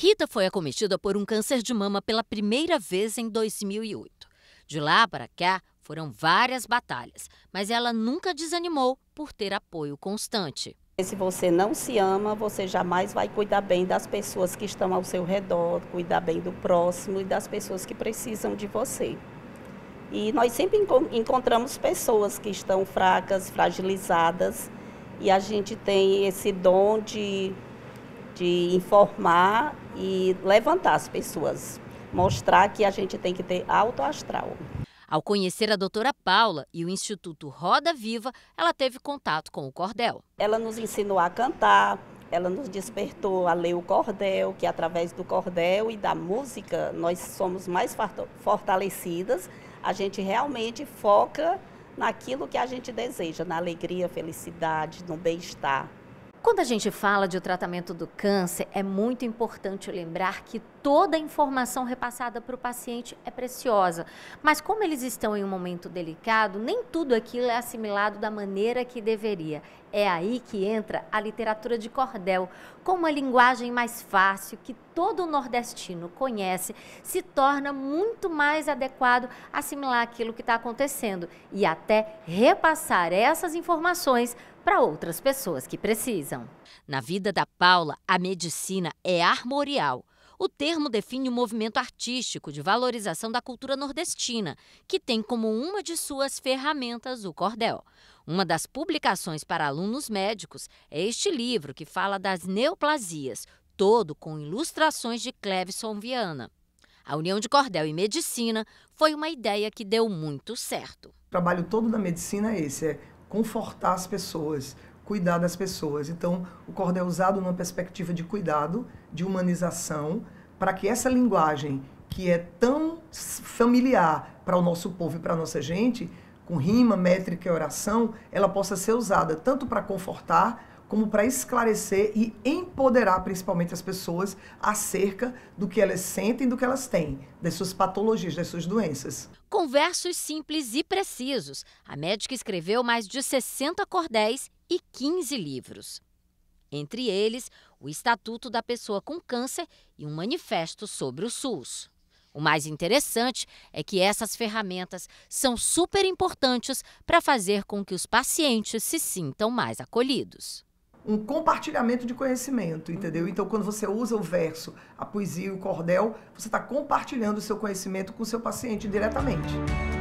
Rita foi acometida por um câncer de mama pela primeira vez em 2008. De lá para cá, foram várias batalhas, mas ela nunca desanimou por ter apoio constante. Se você não se ama, você jamais vai cuidar bem das pessoas que estão ao seu redor, cuidar bem do próximo e das pessoas que precisam de você. E nós sempre encontramos pessoas que estão fracas, fragilizadas, e a gente tem esse dom de de informar e levantar as pessoas, mostrar que a gente tem que ter alto astral. Ao conhecer a doutora Paula e o Instituto Roda Viva, ela teve contato com o cordel. Ela nos ensinou a cantar, ela nos despertou a ler o cordel, que através do cordel e da música nós somos mais fortalecidas. A gente realmente foca naquilo que a gente deseja, na alegria, felicidade, no bem-estar. Quando a gente fala de o tratamento do câncer, é muito importante lembrar que toda a informação repassada para o paciente é preciosa. Mas como eles estão em um momento delicado, nem tudo aquilo é assimilado da maneira que deveria. É aí que entra a literatura de cordel, com uma linguagem mais fácil, que todo o nordestino conhece, se torna muito mais adequado assimilar aquilo que está acontecendo e até repassar essas informações para outras pessoas que precisam. Na vida da Paula, a medicina é armorial. O termo define o um movimento artístico de valorização da cultura nordestina, que tem como uma de suas ferramentas o cordel. Uma das publicações para alunos médicos é este livro que fala das neoplasias, todo com ilustrações de Clevison Viana. A união de cordel e medicina foi uma ideia que deu muito certo. O trabalho todo da medicina é esse, é confortar as pessoas, cuidar das pessoas. Então, o cordel é usado numa perspectiva de cuidado, de humanização, para que essa linguagem que é tão familiar para o nosso povo e para a nossa gente, com rima, métrica e oração, ela possa ser usada tanto para confortar como para esclarecer e empoderar principalmente as pessoas acerca do que elas sentem, do que elas têm, das suas patologias, das suas doenças. Com versos simples e precisos, a médica escreveu mais de 60 cordéis e 15 livros. Entre eles, o Estatuto da Pessoa com Câncer e um manifesto sobre o SUS. O mais interessante é que essas ferramentas são super importantes para fazer com que os pacientes se sintam mais acolhidos um compartilhamento de conhecimento, entendeu? Uhum. Então, quando você usa o verso, a poesia e o cordel, você está compartilhando o seu conhecimento com o seu paciente diretamente.